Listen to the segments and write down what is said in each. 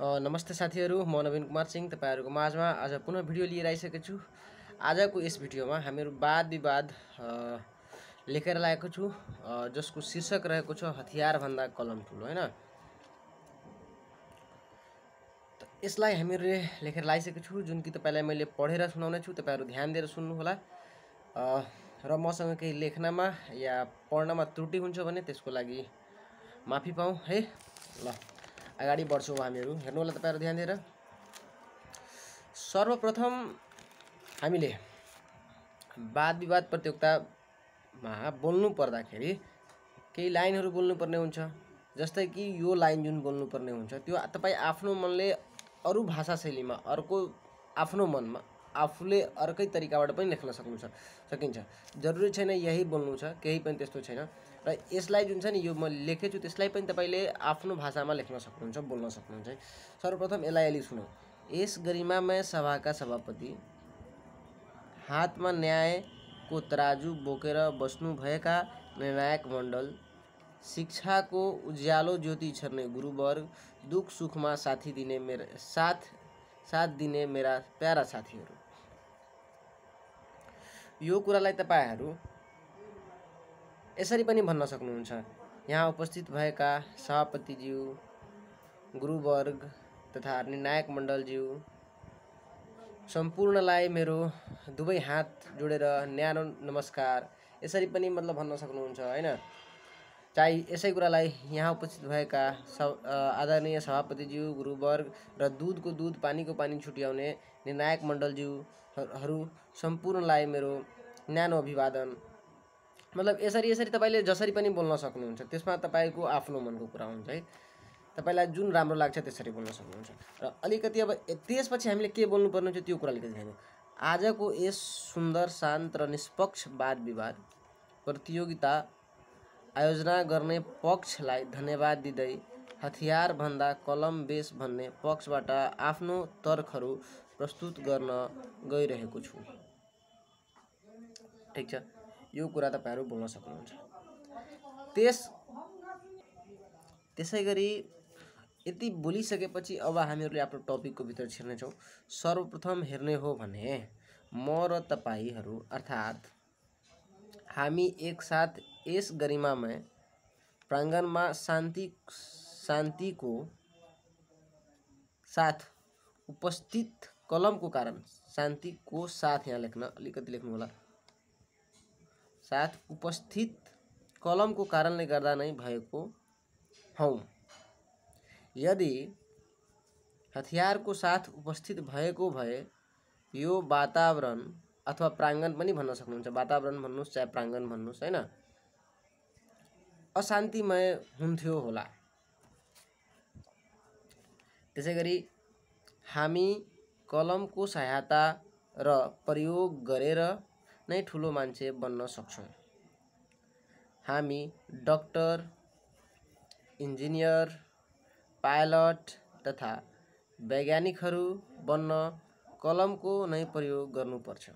नमस्ते साथीहरू म नवीन कुमार सिंह तपाईँहरूको माझमा आज पुनः भिडियो लिएर आइसकेको छु आजको यस भिडियोमा हामीहरू वाद विवाद लेखेर लागेको छु जसको शीर्षक रहेको छ हतियारभन्दा कलम ठुलो होइन यसलाई हामीहरूले लेखेर लगाइसकेको छु जुन कि तपाईँलाई मैले पढेर सुनाउने छु तपाईँहरू ध्यान दिएर सुन्नुहोला र मसँग केही लेख्नमा या पढ्नमा त्रुटि हुन्छ भने त्यसको लागि माफी पाऊँ है ल अगाडि बढ्छौँ हामीहरू हेर्नु होला तपाईँहरू ध्यान दिएर सर्वप्रथम हामीले वाद विवाद प्रतियोगितामा बोल्नु पर्दाखेरि केही लाइनहरू बोल्नुपर्ने हुन्छ जस्तै कि यो लाइन जुन बोल्नुपर्ने हुन्छ त्यो तपाईँ आफ्नो मनले अरू भाषा शैलीमा अर्को आफ्नो मनमा आफूले अर्कै तरिकाबाट पनि लेख्न सक्नु छ सकिन्छ जरुरी छैन यही बोल्नु छ केही पनि त्यस्तो छैन र यसलाई जुन छ नि यो म लेखेको छु त्यसलाई पनि तपाईँले आफ्नो भाषामा लेख्न सक्नुहुन्छ बोल्न सक्नुहुन्छ है सर्वप्रथम यसलाई अहिले सुनौँ यस गरिमामय सभाका सभापति हातमा न्यायको तराजु बोकेर बस्नुभएका निर्णायक मण्डल शिक्षाको उज्यालो ज्योति छर्ने गुरुवर्ग दुःख सुखमा साथी दिने मेरा साथ साथ दिने मेरा प्यारा साथीहरू यो कुरालाई तपाईँहरू यसरी पनि भन्न सक्नुहुन्छ यहाँ उपस्थित भएका सभापतिज्यू गुरुवर्ग तथा निर्णायक मण्डलज्यू सम्पूर्णलाई मेरो दुवै हात जोडेर न्यानो नमस्कार यसरी पनि मतलब भन्न सक्नुहुन्छ होइन चाहे यसै कुरालाई यहाँ उपस्थित भएका स आदरणीय सभापतिज्यू गुरुवर्ग र दुधको दुध पानीको पानी छुट्याउने निर्णायक मण्डलज्यूहरू सम्पूर्णलाई मेरो न्यानो अभिवादन मतलब यसरी यसरी तपाईँले जसरी पनि बोल्न सक्नुहुन्छ त्यसमा तपाईँको आफ्नो मनको कुरा हुन्छ है तपाईँलाई जुन राम्रो लाग्छ त्यसरी बोल्न सक्नुहुन्छ र अलिकति अब त्यसपछि हामीले के बोल्नु पर्ने हुन्छ त्यो कुरा अलिकति आजको यस सुन्दर शान्त र निष्पक्ष वाद विवाद प्रतियोगिता आयोजना गर्ने पक्षलाई धन्यवाद दिँदै हतियारभन्दा कलम बेस भन्ने पक्षबाट आफ्नो तर्कहरू प्रस्तुत गर्न गइरहेको छु ठिक छ यो कुरा तपाईँहरू बोल्न सक्नुहुन्छ त्यस त्यसै गरी यति बोलिसकेपछि अब हामीहरूले आफ्नो टपिकको भित्र छिर्नेछौँ सर्वप्रथम हेर्ने हो भने म र तपाईँहरू अर्थात् हामी एकसाथ यस गरिमामा प्राङ्गणमा शान्ति शान्तिको साथ उपस्थित कलमको कारण शान्तिको साथ यहाँ लेख्न अलिकति लेख्नु होला साथ उपस्थित कलमको कारणले गर्दा नै भएको हौँ यदि हतियारको साथ उपस्थित भएको भए यो वातावरण अथवा प्राङ्गण पनि भन्न सक्नुहुन्छ वातावरण भन्नुहोस् चाहे प्राङ्गण भन्नुहोस् होइन अशान्तिमय हुन्थ्यो होला त्यसै गरी हामी कलमको सहायता र प्रयोग गरेर नै ठुलो मान्छे बन्न सक्छौँ हामी डक्टर इन्जिनियर पाइलट तथा वैज्ञानिकहरू बन्न कलमको नै प्रयोग गर्नुपर्छ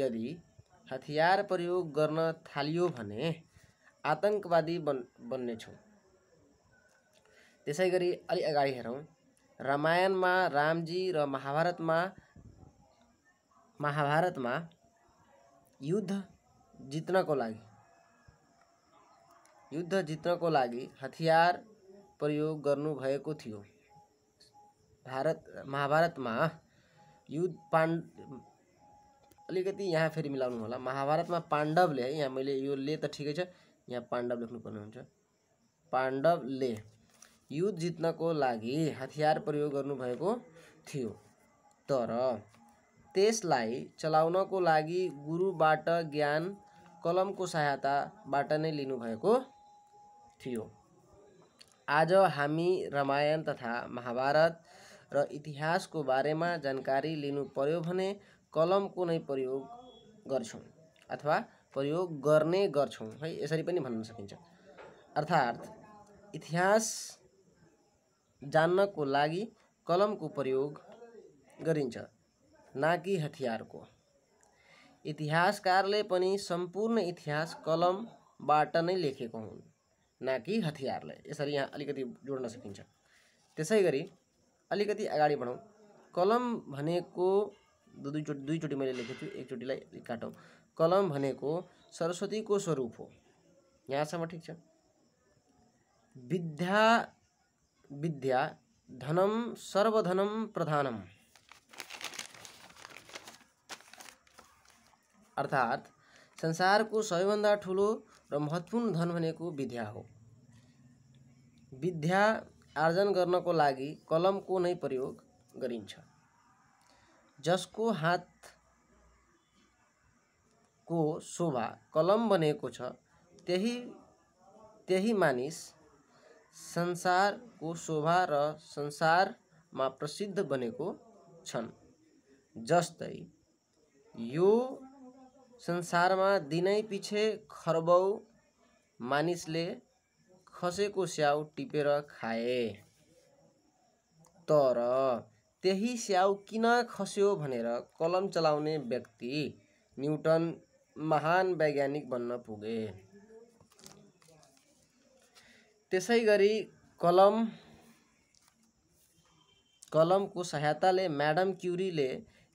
यदि हतियार प्रयोग गर्न थालियो भने आतङ्कवादी बन् बन्नेछौँ त्यसै गरी अलि अगाडि हेरौँ रामायणमा रामजी र महाभारतमा महाभारत युद्ध जितना को लगी युद्ध को लगी हथियार प्रयोग गर्नुभएको थियो भारत में युद्ध पांड अलग यहाँ मिला महाभारत में पांडव ले यहाँ मैं ये ले तो ठीक है यहाँ लेख् लेख्नुपर्ने पांडव ले युद्ध जितना को लगी हथियार प्रयोग गर्नुभएको थियो तर त्यसलाई चलाउनको लागि गुरुबाट ज्ञान कलमको सहायताबाट नै लिनुभएको थियो आज हामी रामायण तथा महाभारत र इतिहासको बारेमा जानकारी लिनु पर्यो भने कलमको नै प्रयोग गर्छौँ अथवा प्रयोग गर्ने गर्छौँ है यसरी पनि भन्न सकिन्छ अर्थात् इतिहास जान्नको लागि कलमको प्रयोग गरिन्छ ना कि को इतिहासकार ने संपूर्ण इतिहास कलम नै लेखेको हु ना कि हथियार इस यहाँ जोड़न सकता सकिन्छ अलग अगड़ी बढ़ऊ कलम भनेको दुईचोटि दुईचोटि मैले लेखेको छु एकचोटिलाई काटौँ कलम सरस्वती को स्वरूप हो यहाँसम ठीक विद्या विद्या धनम सर्वधनम प्रधानम अर्थात् संसारको सबैभन्दा ठुलो र महत्त्वपूर्ण धन भनेको विद्या हो विद्या आर्जन गर्नको लागि कलमको नै प्रयोग गरिन्छ जसको हातको शोभा कलम बनेको छ त्यही त्यही मानिस संसारको शोभा र संसारमा प्रसिद्ध बनेको छन् जस्तै यो संसारमा दिनै पछि खरबौ मानिसले खसेको स्याउ टिपेर खाए तर त्यही स्याउ किन खस्यो भनेर कलम चलाउने व्यक्ति न्युटन महान वैज्ञानिक बन्न पुगे त्यसै गरी कलम कलमको सहायताले म्याडम क्युरीले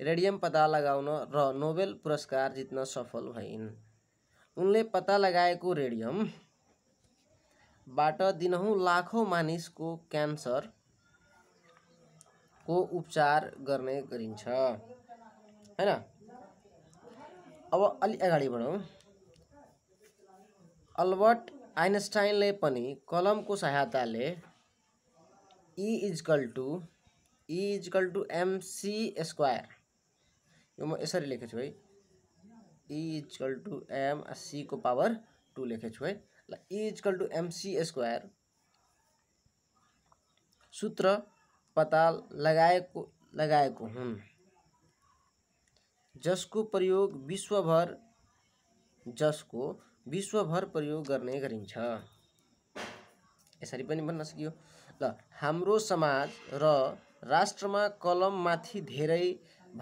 रेडियम पत्ता लगाउन र नोबेल पुरस्कार जित्न सफल भइन् उनले पत्ता लगाएको रेडियमबाट दिनहुँ लाखौँ मानिसको को उपचार गर्ने गरिन्छ होइन अब अलि अगाडि बढौँ अल्बर्ट आइन्स्टाइनले पनि कलमको सहायताले E equal to equal to MC square यो म यसरी लेखेछु छु है e इजकल टु एम सीको पावर टू लेखेछु छु है ल e equal to MC square सूत्र पता लगाएको लगाएको हुन् जसको प्रयोग विश्वभर जसको विश्वभर प्रयोग गर्ने गरिन्छ यसरी पनि भन्न सकियो ल हाम्रो समाज र राष्ट्रमा कलममाथि धेरै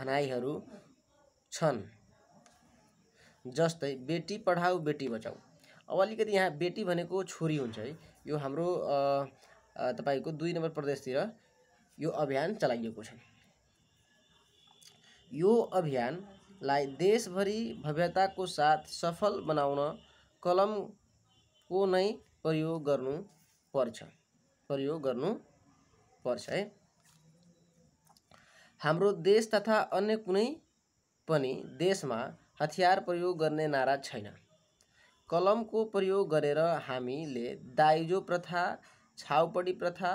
भनाइहरू छन् जस्तै बेटी पढाऊ बेटी बचाऊ अब अलिकति यहाँ बेटी भनेको छोरी हुन्छ है यो हाम्रो तपाईँको दुई नम्बर प्रदेशतिर यो अभियान चलाइएको छ यो अभियानलाई देशभरि भव्यताको साथ सफल बनाउन कलमको नै प्रयोग गर्नु पर्छ प्रयोग गर्नु पर्छ है हाम्रो देश तथा अन्य कुनै पनि देशमा हतियार प्रयोग गर्ने नारा छैन कलमको प्रयोग गरेर हामीले दाइजो प्रथा छाउपडी प्रथा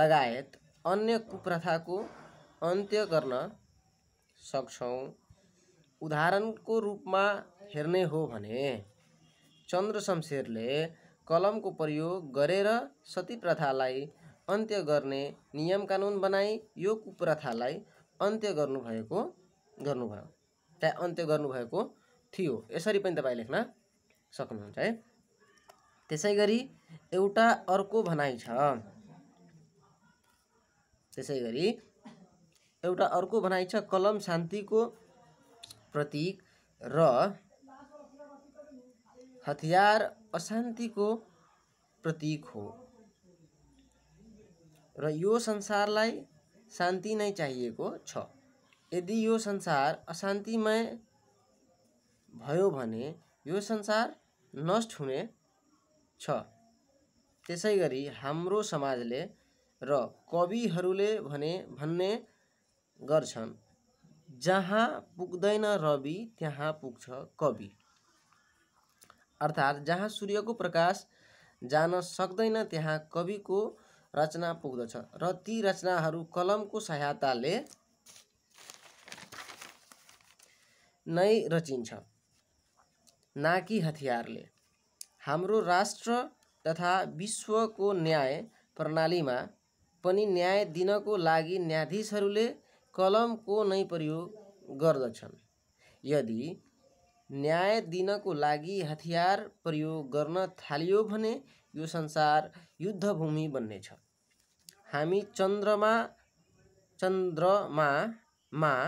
लगायत अन्य कुप्रथाको अन्त्य गर्न सक्छौँ उदाहरणको रूपमा हेर्ने हो भने चन्द्र शमशेरले कलमको प्रयोग गरेर सती प्रथालाई अन्त्य गर्ने नियम कानुन बनाई यो कुप्रथालाई अन्त्य गर्नुभएको गर्नुभयो त्यहाँ अन्त्य गर्नुभएको थियो यसरी पनि तपाईँ लेख्न सक्नुहुन्छ है त्यसै गरी एउटा अर्को भनाइ छ त्यसै गरी एउटा अर्को भनाइ छ कलम शान्तिको प्रतीक र हतियार अशान्तिको प्रतीक हो र यो संसारलाई शान्ति नै चाहिएको छ यदि यो संसार अशान्तिमय भयो भने यो संसार नष्ट हुने छ त्यसै गरी हाम्रो समाजले र कविहरूले भने भन्ने गर्छन् जहाँ पुग्दैन रवि त्यहाँ पुग्छ कवि अर्थात् जहाँ सूर्यको प्रकाश जान सक्दैन त्यहाँ कविको रचना पुग्दछ र ती रचनाहरू कलमको सहायताले नै रचिन्छ नाकी हतियारले हाम्रो राष्ट्र तथा विश्वको न्याय प्रणालीमा पनि न्याय दिनको लागि न्यायाधीशहरूले कलमको नै प्रयोग गर्दछन् यदि न्याय दिनको लागि हतियार प्रयोग गर्न थालियो भने यो संसार युद्धभूमि बन्नेछ हामी चन्द्रमा चन्द्रमामा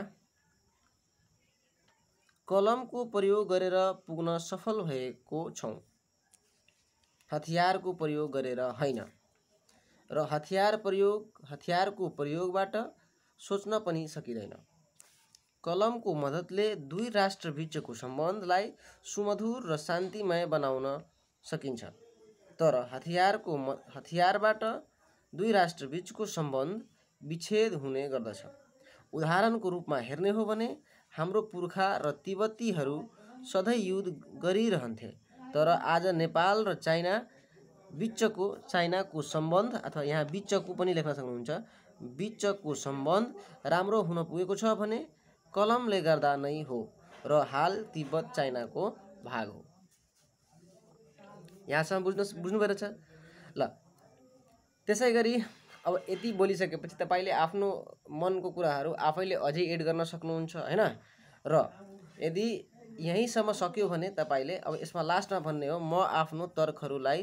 कलमको प्रयोग गरेर पुग्न सफल भएको छौँ हतियारको प्रयोग गरेर होइन र हतियार प्रयोग हतियारको प्रयोगबाट सोच्न पनि सकिँदैन कलमको मद्दतले दुई राष्ट्रबिचको सम्बन्धलाई सुमधुर र शान्तिमय बनाउन सकिन्छ तर हतियारको म हतियारबाट दुई राष्ट्रबिचको सम्बन्ध विच्छेद हुने गर्दछ उदाहरणको रूपमा हेर्ने हो भने हाम्रो पुर्खा र तिब्बतीहरू सधैँ युद्ध गरिरहन्थे तर आज नेपाल र चाइना बिचको चाइनाको सम्बन्ध अथवा यहाँ बिचको पनि लेख्न सक्नुहुन्छ बिचको सम्बन्ध राम्रो हुन पुगेको छ भने कलमले गर्दा नै हो र हाल तिब्बत चाइनाको भाग हो यहाँसम्म बुझ्नु बुझ्नु छ ल त्यसै गरी अब यति बोलिसकेपछि तपाईँले आफ्नो मनको कुराहरू आफैले अझै एड गर्न सक्नुहुन्छ होइन र यदि यहीँसम्म सक्यो भने तपाईँले अब यसमा लास्टमा भन्ने हो म आफ्नो तर्कहरूलाई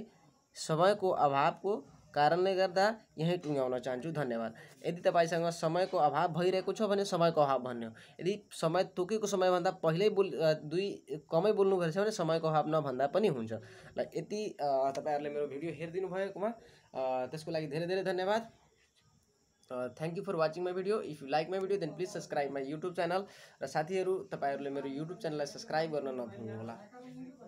समयको अभावको कारणले गर्दा यहीँ टुङ्ग्याउन चाहन्छु धन्यवाद यदि तपाईँसँग समयको अभाव भइरहेको छ भने समयको अभाव भन्ने हो यदि समय तोकेको समयभन्दा पहिल्यै बोल दुई कमै बोल्नु छ भने समयको अभाव नभन्दा पनि हुन्छ ल यति तपाईँहरूले मेरो भिडियो हेरिदिनु भएकोमा Uh, तो को लागि धीरे धीरे धन्यवाद thank you for watching my video if you like my video then please subscribe my YouTube channel र साथीहरू तपाईँहरूले मेरो युट्युब च्यानललाई सब्सक्राइब कर नभूल